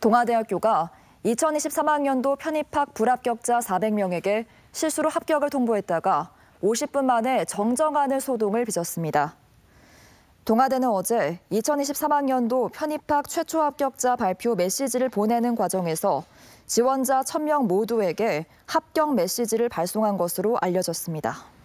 동아대학교가 2023학년도 편입학 불합격자 400명에게 실수로 합격을 통보했다가 50분 만에 정정하는 소동을 빚었습니다. 동아대는 어제 2023학년도 편입학 최초 합격자 발표 메시지를 보내는 과정에서 지원자 1000명 모두에게 합격 메시지를 발송한 것으로 알려졌습니다.